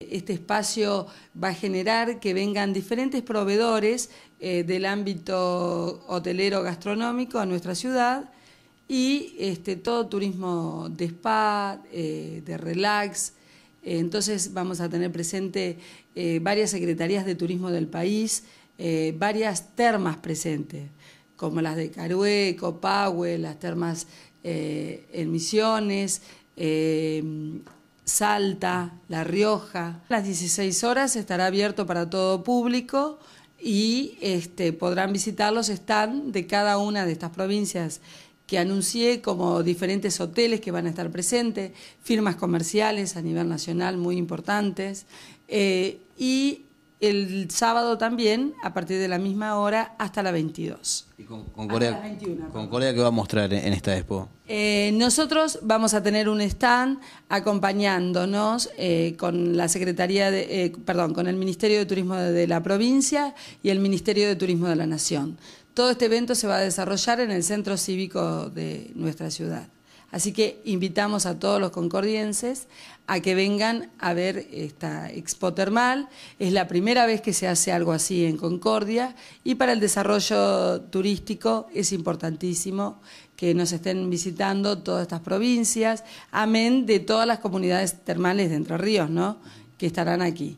Este espacio va a generar que vengan diferentes proveedores eh, del ámbito hotelero gastronómico a nuestra ciudad y este, todo turismo de spa, eh, de relax. Eh, entonces vamos a tener presente varias secretarías de turismo del país, varias termas presentes, como las de Carueco, Copahue, las termas en Misiones, Salta, La Rioja. las 16 horas estará abierto para todo público y este, podrán visitar los de cada una de estas provincias que anuncié como diferentes hoteles que van a estar presentes, firmas comerciales a nivel nacional muy importantes eh, y el sábado también a partir de la misma hora hasta la 22. ¿Y con, Corea, con Corea qué va a mostrar en esta expo? Eh, nosotros vamos a tener un stand acompañándonos eh, con la Secretaría de, eh, perdón, con el Ministerio de Turismo de la provincia y el Ministerio de Turismo de la Nación. Todo este evento se va a desarrollar en el centro cívico de nuestra ciudad. Así que invitamos a todos los concordienses a que vengan a ver esta expo termal. Es la primera vez que se hace algo así en Concordia y para el desarrollo turístico es importantísimo que nos estén visitando todas estas provincias, amén de todas las comunidades termales de Entre Ríos, ¿no? que estarán aquí.